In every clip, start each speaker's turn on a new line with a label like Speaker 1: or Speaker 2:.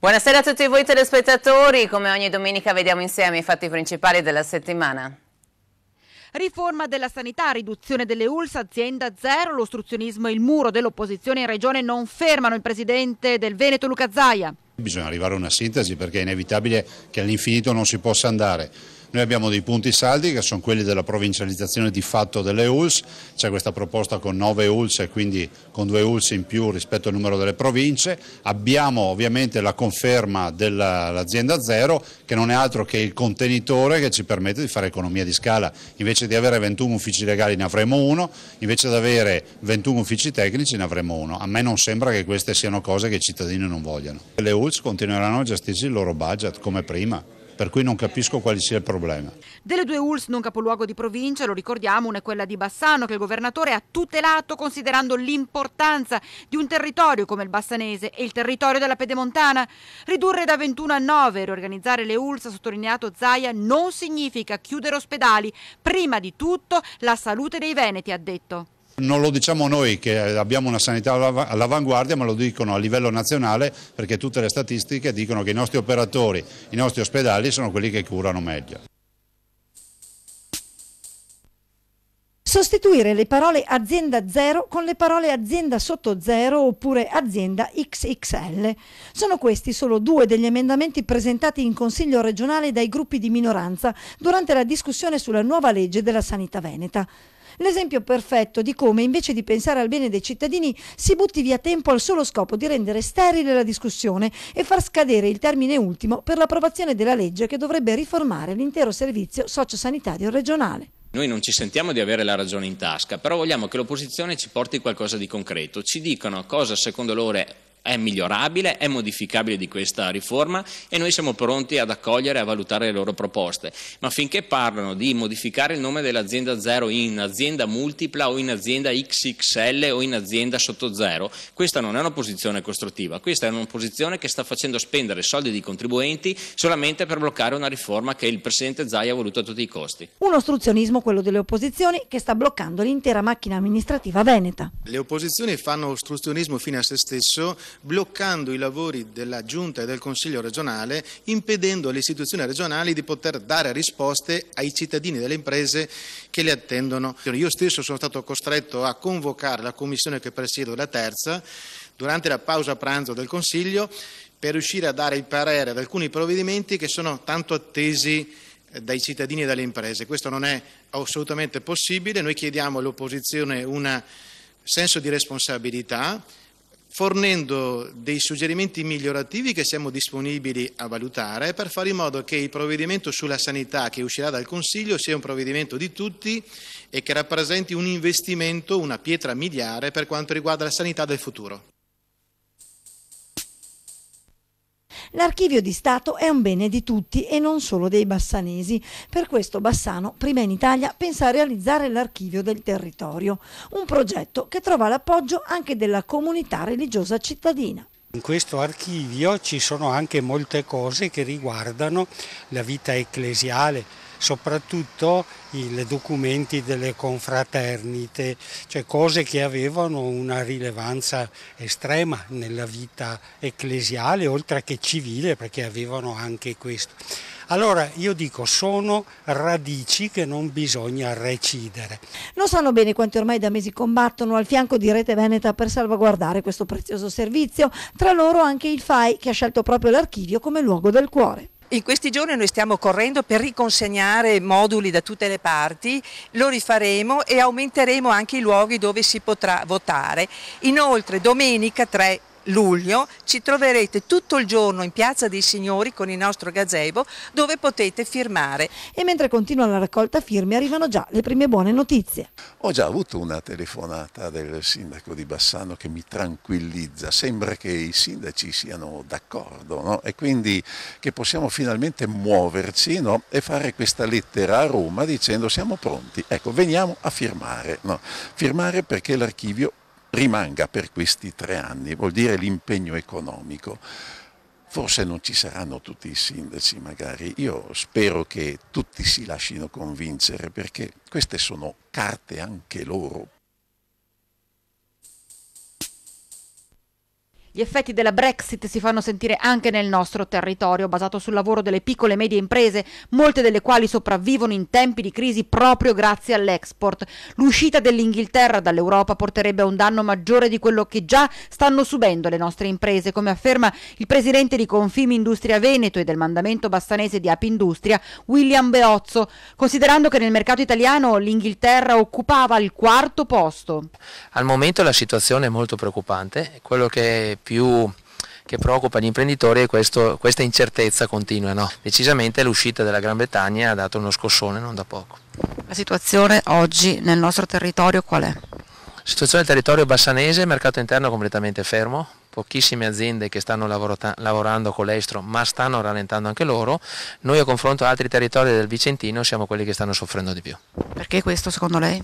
Speaker 1: Buonasera a tutti voi telespettatori, come ogni domenica vediamo insieme i fatti principali della settimana. Riforma della sanità, riduzione delle ULS, azienda zero, l'ostruzionismo e il muro dell'opposizione in regione non fermano il presidente del Veneto Luca Zaia.
Speaker 2: Bisogna arrivare a una sintesi perché è inevitabile che all'infinito non si possa andare. Noi abbiamo dei punti saldi che sono quelli della provincializzazione di fatto delle ULS, c'è questa proposta con nove ULS e quindi con due ULS in più rispetto al numero delle province, abbiamo ovviamente la conferma dell'azienda zero che non è altro che il contenitore che ci permette di fare economia di scala, invece di avere 21 uffici legali ne avremo uno, invece di avere 21 uffici tecnici ne avremo uno, a me non sembra che queste siano cose che i cittadini non vogliano. Le ULS continueranno a gestirsi il loro budget come prima per cui non capisco quale sia il problema.
Speaker 1: Delle due ULS non capoluogo di provincia, lo ricordiamo, una è quella di Bassano che il governatore ha tutelato considerando l'importanza di un territorio come il bassanese e il territorio della pedemontana. Ridurre da 21 a 9 e riorganizzare le ULS, ha sottolineato Zaia, non significa chiudere ospedali, prima di tutto la salute dei veneti, ha detto.
Speaker 2: Non lo diciamo noi che abbiamo una sanità all'avanguardia, ma lo dicono a livello nazionale perché tutte le statistiche dicono che i nostri operatori, i nostri ospedali sono quelli che curano meglio.
Speaker 3: Sostituire le parole azienda zero con le parole azienda sotto zero oppure azienda XXL. Sono questi solo due degli emendamenti presentati in Consiglio regionale dai gruppi di minoranza durante la discussione sulla nuova legge della sanità veneta l'esempio perfetto di come invece di pensare al bene dei cittadini si butti via tempo al solo scopo di rendere sterile la discussione e far scadere il termine ultimo per l'approvazione della legge che dovrebbe riformare l'intero servizio sociosanitario regionale.
Speaker 4: Noi non ci sentiamo di avere la ragione in tasca, però vogliamo che l'opposizione ci porti qualcosa di concreto, ci dicano cosa secondo loro è è migliorabile, è modificabile di questa riforma e noi siamo pronti ad accogliere e a valutare le loro proposte. Ma finché parlano di modificare il nome dell'azienda zero in azienda multipla o in azienda XXL o in azienda sotto zero, questa non è una posizione costruttiva, questa è una posizione che sta facendo spendere soldi di contribuenti solamente per bloccare una riforma che il Presidente Zai ha voluto a tutti i costi.
Speaker 3: Un ostruzionismo, quello delle opposizioni, che sta bloccando l'intera macchina amministrativa veneta.
Speaker 4: Le opposizioni fanno ostruzionismo fino a se stesso bloccando i lavori della Giunta e del Consiglio regionale, impedendo alle istituzioni regionali di poter dare risposte ai cittadini e alle imprese che le attendono. Io stesso sono stato costretto a convocare la commissione che presiedo, la terza, durante la pausa pranzo del Consiglio per riuscire a dare il parere ad alcuni provvedimenti che sono tanto attesi eh, dai cittadini e dalle imprese. Questo non è assolutamente possibile. Noi chiediamo all'opposizione un senso di responsabilità fornendo dei suggerimenti migliorativi che siamo disponibili a valutare per fare in modo che il provvedimento sulla sanità che uscirà dal Consiglio sia un provvedimento di tutti e che rappresenti un investimento, una pietra miliare per quanto riguarda la sanità del futuro.
Speaker 3: L'archivio di Stato è un bene di tutti e non solo dei bassanesi. Per questo Bassano, prima in Italia, pensa a realizzare l'archivio del territorio, un progetto che trova l'appoggio anche della comunità religiosa cittadina.
Speaker 2: In questo archivio ci sono anche molte cose che riguardano la vita ecclesiale, soprattutto i documenti delle confraternite, cioè cose che avevano una rilevanza estrema nella vita ecclesiale, oltre che civile, perché avevano anche questo. Allora io dico sono radici che non bisogna recidere.
Speaker 3: Non sanno bene quanti ormai da mesi combattono al fianco di Rete Veneta per salvaguardare questo prezioso servizio, tra loro anche il FAI che ha scelto proprio l'archivio come luogo del cuore. In questi giorni noi stiamo correndo per riconsegnare moduli da tutte le parti, lo rifaremo e aumenteremo anche i luoghi dove si potrà votare. Inoltre domenica 3 luglio ci troverete tutto il giorno in Piazza dei Signori con il nostro gazebo dove potete firmare. E mentre continua la raccolta firme arrivano già le prime buone notizie.
Speaker 2: Ho già avuto una telefonata del sindaco di Bassano che mi tranquillizza, sembra che i sindaci siano d'accordo no? e quindi che possiamo finalmente muoverci no? e fare questa lettera a Roma dicendo siamo pronti, ecco veniamo a firmare, no? firmare perché l'archivio rimanga per questi tre anni, vuol dire l'impegno economico. Forse non ci saranno tutti i sindaci magari, io spero che tutti si lasciano convincere perché queste sono carte anche loro
Speaker 1: Gli effetti della Brexit si fanno sentire anche nel nostro territorio, basato sul lavoro delle piccole e medie imprese, molte delle quali sopravvivono in tempi di crisi proprio grazie all'export. L'uscita dell'Inghilterra dall'Europa porterebbe a un danno maggiore di quello che già stanno subendo le nostre imprese, come afferma il presidente di Confimi Industria Veneto e del mandamento bastanese di Apindustria, William Beozzo, considerando che nel mercato italiano l'Inghilterra occupava il quarto posto.
Speaker 4: Al momento la situazione è molto preoccupante, quello che più che preoccupa gli imprenditori è questo, questa incertezza continua. No? Decisamente l'uscita della Gran Bretagna ha dato uno scossone non da poco.
Speaker 1: La situazione oggi nel nostro territorio qual è? La
Speaker 4: situazione del territorio bassanese, mercato interno completamente fermo, pochissime aziende che stanno lavorando con l'estero ma stanno rallentando anche loro, noi a confronto ad altri territori del Vicentino siamo quelli che stanno soffrendo di più.
Speaker 1: Perché questo secondo lei?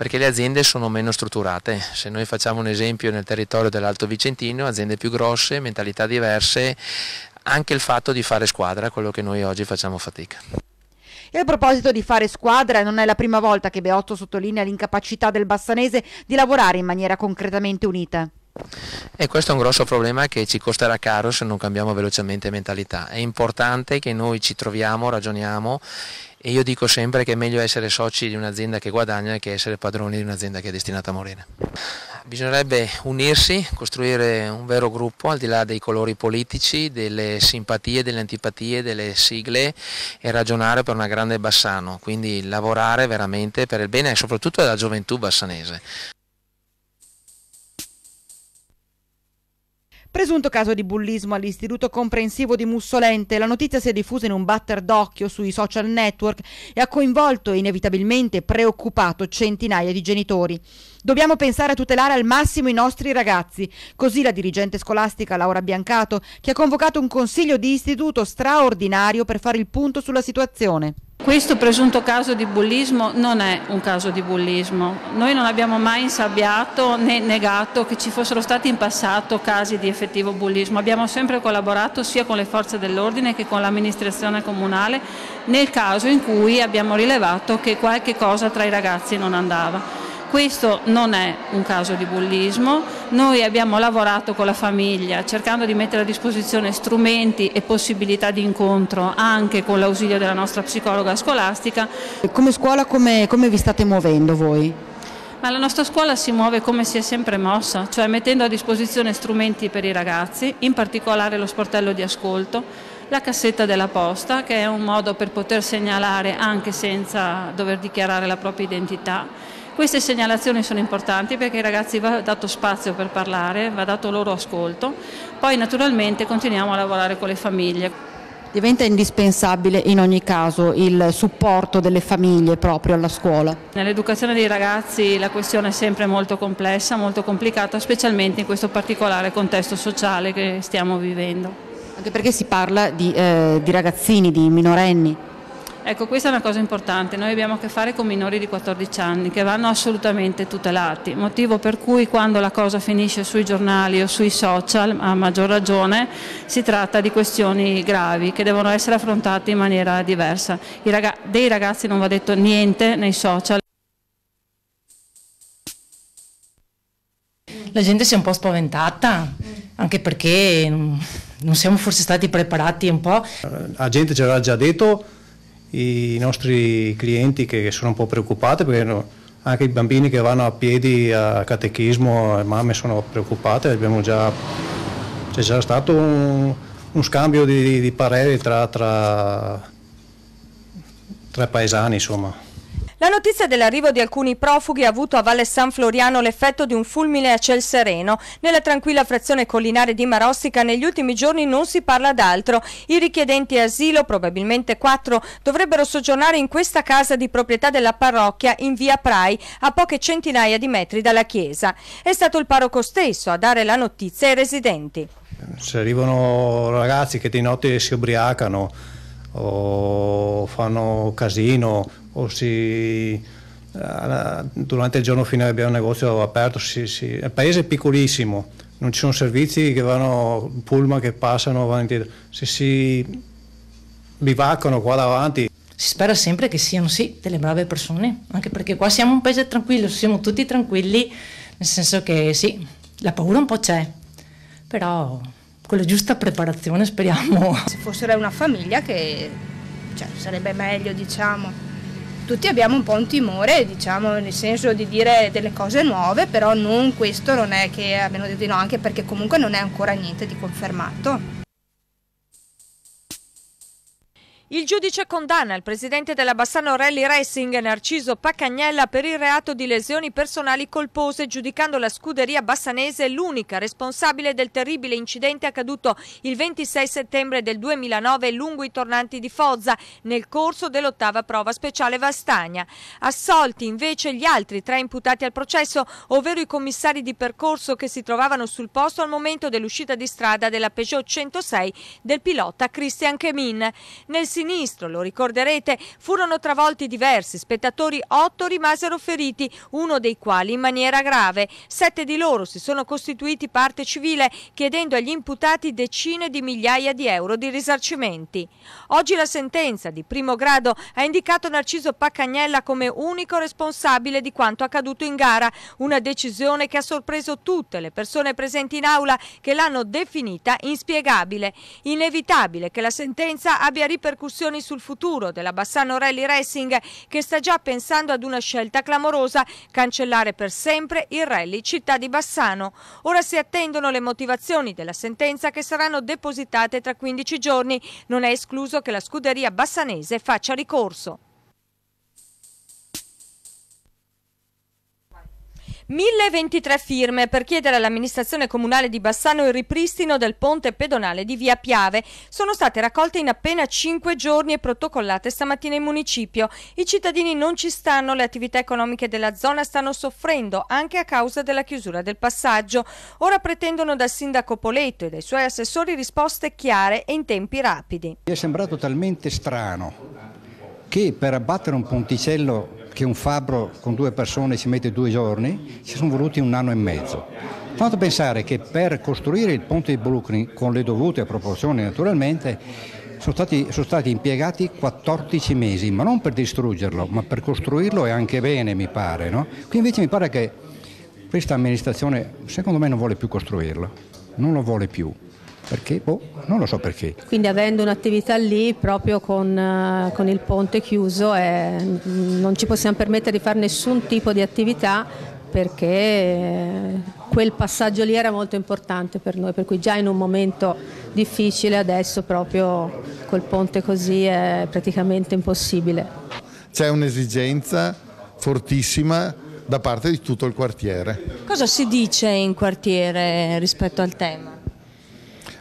Speaker 4: perché le aziende sono meno strutturate. Se noi facciamo un esempio nel territorio dell'Alto Vicentino, aziende più grosse, mentalità diverse, anche il fatto di fare squadra, quello che noi oggi facciamo fatica.
Speaker 1: E a proposito di fare squadra, non è la prima volta che Beotto sottolinea l'incapacità del bassanese di lavorare in maniera concretamente unita.
Speaker 4: E questo è un grosso problema che ci costerà caro se non cambiamo velocemente mentalità. È importante che noi ci troviamo, ragioniamo e io dico sempre che è meglio essere soci di un'azienda che guadagna che essere padroni di un'azienda che è destinata a morire. Bisognerebbe unirsi, costruire un vero gruppo al di là dei colori politici, delle simpatie, delle antipatie, delle sigle e ragionare per una grande Bassano, quindi lavorare veramente per il bene e soprattutto della gioventù bassanese.
Speaker 1: Presunto caso di bullismo all'istituto comprensivo di Mussolente, la notizia si è diffusa in un batter d'occhio sui social network e ha coinvolto inevitabilmente preoccupato centinaia di genitori. Dobbiamo pensare a tutelare al massimo i nostri ragazzi. Così la dirigente scolastica Laura Biancato, che ha convocato un consiglio di istituto straordinario per fare il punto sulla situazione. Questo presunto caso di bullismo
Speaker 5: non è un caso di bullismo. Noi non abbiamo mai insabbiato né negato che ci fossero stati in passato casi di effettivo bullismo. Abbiamo sempre collaborato sia con le forze dell'ordine che con l'amministrazione comunale nel caso in cui abbiamo rilevato che qualche cosa tra i ragazzi non andava. Questo non è un caso di bullismo, noi abbiamo lavorato con la famiglia cercando di mettere a disposizione strumenti e possibilità di incontro anche con l'ausilio della nostra psicologa scolastica.
Speaker 1: Come scuola come, come vi state muovendo voi?
Speaker 5: Ma la nostra scuola si muove come si è sempre mossa, cioè mettendo a disposizione strumenti per i ragazzi, in particolare lo sportello di ascolto, la cassetta della posta, che è un modo per poter segnalare anche senza dover dichiarare la propria identità queste segnalazioni sono importanti perché ai ragazzi va dato spazio per parlare, va dato loro ascolto, poi naturalmente continuiamo a lavorare con le famiglie.
Speaker 1: Diventa indispensabile in ogni caso il supporto delle famiglie proprio alla scuola.
Speaker 5: Nell'educazione dei ragazzi la questione è sempre molto complessa, molto complicata, specialmente in questo particolare contesto sociale che stiamo vivendo.
Speaker 1: Anche perché si parla di, eh, di ragazzini, di minorenni.
Speaker 5: Ecco, questa è una cosa importante, noi abbiamo a che fare con minori di 14 anni che vanno assolutamente tutelati, motivo per cui quando la cosa finisce sui giornali o sui social, a maggior ragione, si tratta di questioni gravi che devono essere affrontate in maniera diversa. Raga dei ragazzi non va detto niente nei social. La gente si è un po' spaventata, anche perché non siamo forse stati preparati un po'.
Speaker 2: La gente ce aveva già detto i nostri clienti che sono un po' preoccupati perché anche i bambini che vanno a piedi a catechismo, le mamme sono preoccupate, abbiamo già, c'è già stato un, un scambio di, di pareri tra, tra, tra paesani insomma.
Speaker 6: La notizia dell'arrivo di alcuni profughi ha avuto a Valle San Floriano l'effetto di un fulmine a ciel sereno. Nella tranquilla frazione collinare di Marostica negli ultimi giorni non si parla d'altro. I richiedenti asilo, probabilmente quattro, dovrebbero soggiornare in questa casa di proprietà della parrocchia in via Prai, a poche centinaia di metri dalla chiesa. È stato il parroco stesso a dare la notizia ai residenti.
Speaker 2: Se arrivano ragazzi che di notte si ubriacano, o fanno casino o si eh, durante il giorno fine abbiamo un negozio aperto, sì, sì. il paese è piccolissimo, non ci sono servizi che vanno, pullman che passano avanti, se si bivaccano qua davanti. Si spera sempre che siano sì delle brave persone,
Speaker 5: anche perché qua siamo un paese tranquillo, siamo tutti tranquilli, nel senso che sì, la paura un po' c'è, però con la giusta preparazione speriamo. Se
Speaker 6: fossero una famiglia che cioè, sarebbe meglio diciamo. Tutti abbiamo un po' un timore, diciamo, nel senso di dire delle cose nuove, però non questo non è che abbiano detto di no, anche perché comunque non è ancora niente di confermato. Il giudice condanna il presidente della Bassano Rally Racing Narciso Paccagnella per il reato di lesioni personali colpose giudicando la scuderia bassanese l'unica responsabile del terribile incidente accaduto il 26 settembre del 2009 lungo i tornanti di Fozza nel corso dell'ottava prova speciale Vastagna. Assolti invece gli altri tre imputati al processo ovvero i commissari di percorso che si trovavano sul posto al momento dell'uscita di strada della Peugeot 106 del pilota Christian Chemin. Nel sinistro, lo ricorderete, furono travolti diversi spettatori, otto rimasero feriti, uno dei quali in maniera grave. Sette di loro si sono costituiti parte civile chiedendo agli imputati decine di migliaia di euro di risarcimenti. Oggi la sentenza di primo grado ha indicato Narciso Paccagnella come unico responsabile di quanto accaduto in gara, una decisione che ha sorpreso tutte le persone presenti in aula che l'hanno definita inspiegabile. Inevitabile che la sentenza abbia ripercussioni discussioni sul futuro della Bassano Rally Racing che sta già pensando ad una scelta clamorosa, cancellare per sempre il rally città di Bassano. Ora si attendono le motivazioni della sentenza che saranno depositate tra 15 giorni. Non è escluso che la scuderia bassanese faccia ricorso. 1023 firme per chiedere all'amministrazione comunale di Bassano il ripristino del ponte pedonale di Via Piave sono state raccolte in appena 5 giorni e protocollate stamattina in municipio. I cittadini non ci stanno, le attività economiche della zona stanno soffrendo anche a causa della chiusura del passaggio. Ora pretendono dal sindaco Poletto e dai suoi assessori risposte chiare e in tempi rapidi.
Speaker 2: Mi è sembrato talmente strano che per abbattere un ponticello che un fabbro con due persone ci mette due giorni, ci sono voluti un anno e mezzo. Tanto pensare che per costruire il ponte di Brooklyn, con le dovute proporzioni naturalmente, sono stati, sono stati impiegati 14 mesi, ma non per distruggerlo, ma per costruirlo e anche bene, mi pare. No? Qui invece mi pare che questa amministrazione, secondo me, non vuole più costruirlo, non lo vuole più. Perché? Boh, non lo so perché.
Speaker 6: Quindi avendo un'attività lì proprio con, eh, con il ponte chiuso eh, non ci possiamo permettere di fare nessun tipo di attività perché eh, quel passaggio lì era molto importante per noi, per cui già in un momento difficile adesso proprio col ponte così è praticamente impossibile.
Speaker 2: C'è un'esigenza fortissima da parte di tutto il quartiere.
Speaker 6: Cosa si dice in quartiere rispetto al tema?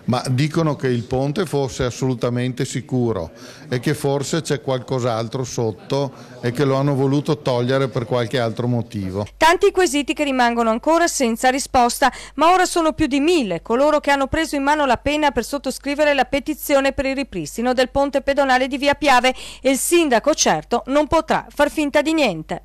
Speaker 2: ma dicono che il ponte fosse assolutamente sicuro e che forse c'è qualcos'altro sotto e che lo hanno voluto togliere per qualche altro motivo.
Speaker 6: Tanti quesiti che rimangono ancora senza risposta, ma ora sono più di mille coloro che hanno preso in mano la pena per sottoscrivere la petizione per il ripristino del ponte pedonale di Via Piave e il sindaco certo non potrà far finta di niente.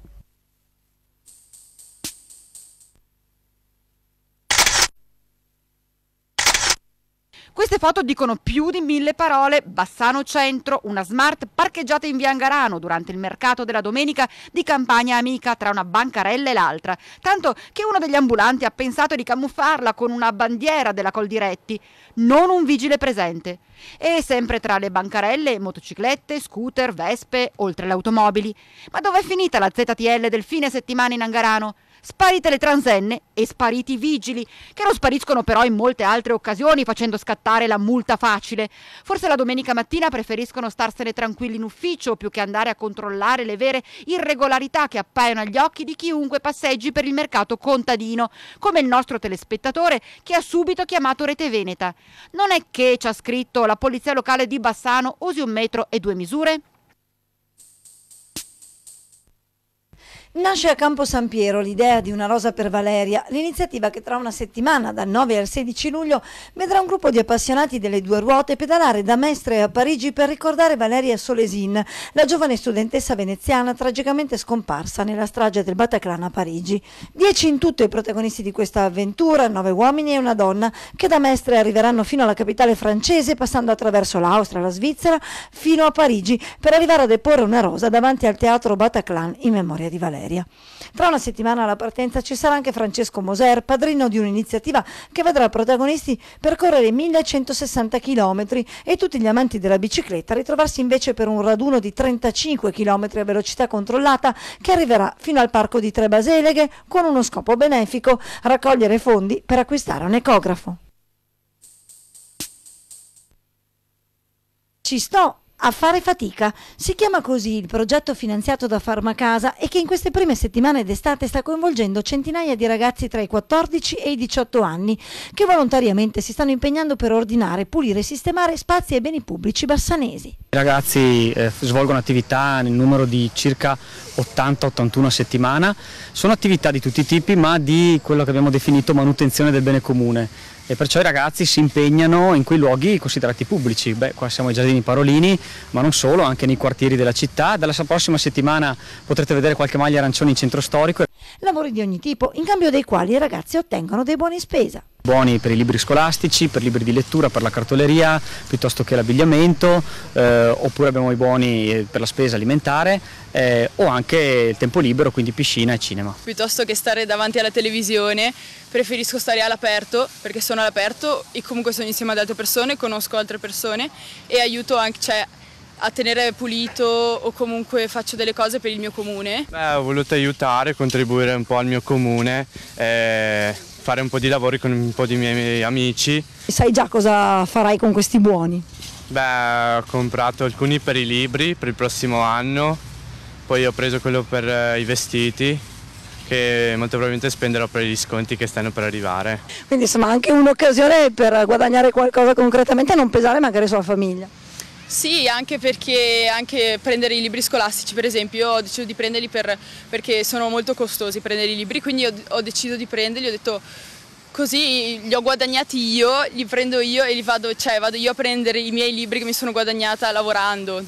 Speaker 1: Queste foto dicono più di mille parole. Bassano Centro, una smart parcheggiata in via Angarano durante il mercato della domenica di campagna amica tra una bancarella e l'altra. Tanto che uno degli ambulanti ha pensato di camuffarla con una bandiera della Coldiretti. Non un vigile presente. E sempre tra le bancarelle, motociclette, scooter, vespe, oltre le automobili. Ma dov'è finita la ZTL del fine settimana in Angarano? sparite le transenne e spariti i vigili, che non spariscono però in molte altre occasioni facendo scattare la multa facile. Forse la domenica mattina preferiscono starsene tranquilli in ufficio più che andare a controllare le vere irregolarità che appaiono agli occhi di chiunque passeggi per il mercato contadino, come il nostro telespettatore che ha subito chiamato Rete Veneta. Non è che ci ha scritto la polizia locale di Bassano usi un metro e due misure?
Speaker 3: Nasce a Campo San Piero l'idea di una rosa per Valeria, l'iniziativa che tra una settimana, dal 9 al 16 luglio, vedrà un gruppo di appassionati delle due ruote pedalare da Mestre a Parigi per ricordare Valeria Solesin, la giovane studentessa veneziana tragicamente scomparsa nella strage del Bataclan a Parigi. Dieci in tutto i protagonisti di questa avventura, nove uomini e una donna, che da Mestre arriveranno fino alla capitale francese, passando attraverso l'Austria, la Svizzera, fino a Parigi, per arrivare a deporre una rosa davanti al teatro Bataclan in memoria di Valeria seria. Tra una settimana alla partenza ci sarà anche Francesco Moser, padrino di un'iniziativa che vedrà protagonisti percorrere 1160 km e tutti gli amanti della bicicletta ritrovarsi invece per un raduno di 35 km a velocità controllata che arriverà fino al parco di Tre Baseleghe con uno scopo benefico, raccogliere fondi per acquistare un ecografo. Ci sto a fare fatica. Si chiama così il progetto finanziato da Farmacasa e che in queste prime settimane d'estate sta coinvolgendo centinaia di ragazzi tra i 14 e i 18 anni che volontariamente si stanno impegnando per ordinare, pulire e sistemare spazi e beni pubblici bassanesi.
Speaker 1: I ragazzi eh, svolgono attività nel numero di circa 80-81 a settimana, sono attività di tutti i tipi ma di quello che abbiamo definito manutenzione del bene comune e perciò i ragazzi si impegnano in quei luoghi considerati pubblici, beh qua siamo ai giardini Parolini ma non solo, anche nei quartieri della città, dalla prossima settimana potrete vedere qualche maglia arancione in centro storico
Speaker 3: lavori di ogni tipo, in cambio dei quali i ragazzi ottengono dei buoni in spesa.
Speaker 1: Buoni per i libri scolastici, per i libri di lettura, per la cartoleria, piuttosto che l'abbigliamento, eh, oppure abbiamo i buoni eh, per la spesa alimentare eh, o anche il tempo libero, quindi piscina e cinema. Piuttosto che stare davanti alla televisione, preferisco stare all'aperto perché sono all'aperto e comunque sono insieme ad altre persone, conosco altre persone e aiuto anche, cioè, a tenere pulito o comunque faccio delle cose per il mio comune?
Speaker 5: Beh, ho voluto aiutare, contribuire un po' al mio comune, eh, fare un po' di lavori con un po' di miei amici.
Speaker 3: Sai già cosa farai con questi buoni?
Speaker 5: Beh, ho comprato alcuni per i libri per il prossimo anno, poi ho preso quello per eh, i vestiti che molto probabilmente spenderò per gli sconti che stanno per arrivare.
Speaker 3: Quindi insomma anche un'occasione per guadagnare qualcosa concretamente e non pesare magari sulla famiglia.
Speaker 1: Sì, anche perché anche prendere i libri scolastici, per esempio, io ho deciso di prenderli per, perché sono molto costosi prendere i libri, quindi ho, ho deciso di prenderli, ho detto così li ho guadagnati io, li prendo io e li vado, cioè, vado io a prendere i miei libri che mi sono guadagnata lavorando.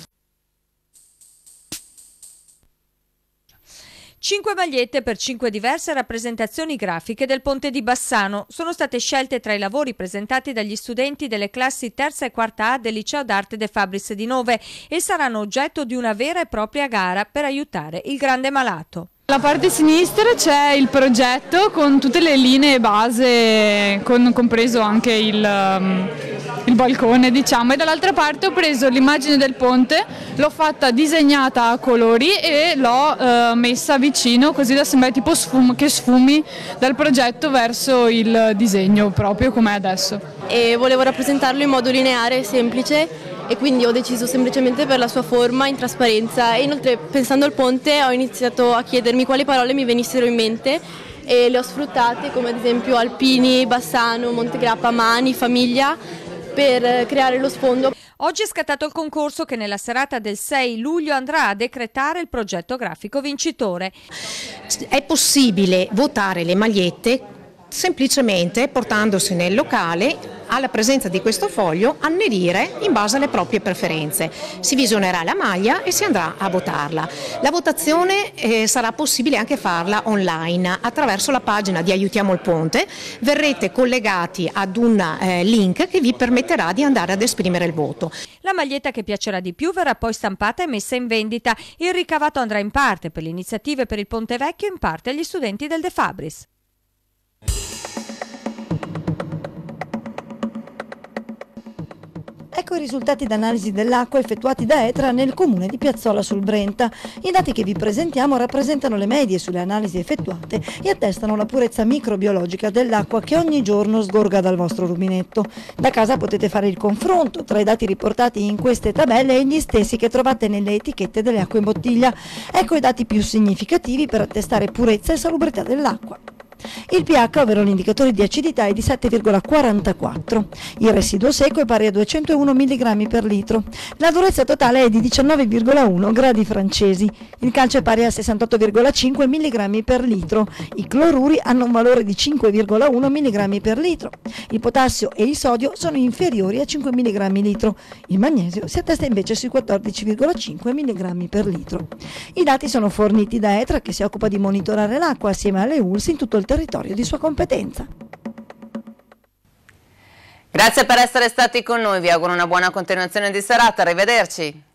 Speaker 6: Cinque magliette per cinque diverse rappresentazioni grafiche del ponte di Bassano sono state scelte tra i lavori presentati dagli studenti delle classi terza e quarta A del liceo d'arte De Fabris di Nove e saranno oggetto di una vera e propria gara per aiutare il grande malato.
Speaker 5: La parte sinistra c'è il progetto con tutte le linee base,
Speaker 6: con,
Speaker 1: compreso anche il, um, il, balcone diciamo, e dall'altra parte ho preso l'immagine del ponte, l'ho fatta disegnata a colori e l'ho uh, messa vicino così da sembrare tipo sfum che sfumi dal progetto verso il disegno proprio come è adesso.
Speaker 4: E volevo rappresentarlo in modo lineare e semplice e quindi ho deciso semplicemente per la sua forma in trasparenza e inoltre pensando al ponte ho iniziato a chiedermi
Speaker 6: quali parole mi venissero in mente e le ho sfruttate come ad esempio Alpini, Bassano, Montegrappa, Mani, Famiglia per creare lo sfondo. Oggi è scattato il concorso che nella serata del 6 luglio andrà a decretare il progetto grafico vincitore.
Speaker 1: È possibile votare le magliette semplicemente portandosi nel locale alla presenza di questo foglio annerire in base alle proprie preferenze. Si visionerà la maglia e si andrà a votarla. La votazione eh, sarà possibile anche farla online attraverso la pagina di Aiutiamo il Ponte. Verrete collegati ad un eh, link che vi permetterà di andare ad esprimere il voto.
Speaker 6: La maglietta che piacerà di più verrà poi stampata e messa in vendita. Il ricavato andrà in parte per le iniziative per il Ponte Vecchio e in parte agli studenti del De Fabris. Ecco i risultati
Speaker 3: d'analisi dell'acqua effettuati da ETRA nel comune di Piazzola sul Brenta. I dati che vi presentiamo rappresentano le medie sulle analisi effettuate e attestano la purezza microbiologica dell'acqua che ogni giorno sgorga dal vostro rubinetto. Da casa potete fare il confronto tra i dati riportati in queste tabelle e gli stessi che trovate nelle etichette delle acque in bottiglia. Ecco i dati più significativi per attestare purezza e salubrità dell'acqua. Il pH, ovvero l'indicatore di acidità, è di 7,44. Il residuo secco è pari a 201 mg per litro. La durezza totale è di 19,1 gradi francesi. Il calcio è pari a 68,5 mg per litro. I cloruri hanno un valore di 5,1 mg per litro. Il potassio e il sodio sono inferiori a 5 mg litro. Il magnesio si attesta invece sui 14,5 mg per litro. I dati sono forniti da ETRA che si occupa di monitorare l'acqua assieme alle ULS in tutto il territorio territorio di sua competenza.
Speaker 1: Grazie per essere stati con noi, vi auguro una buona continuazione di serata, arrivederci.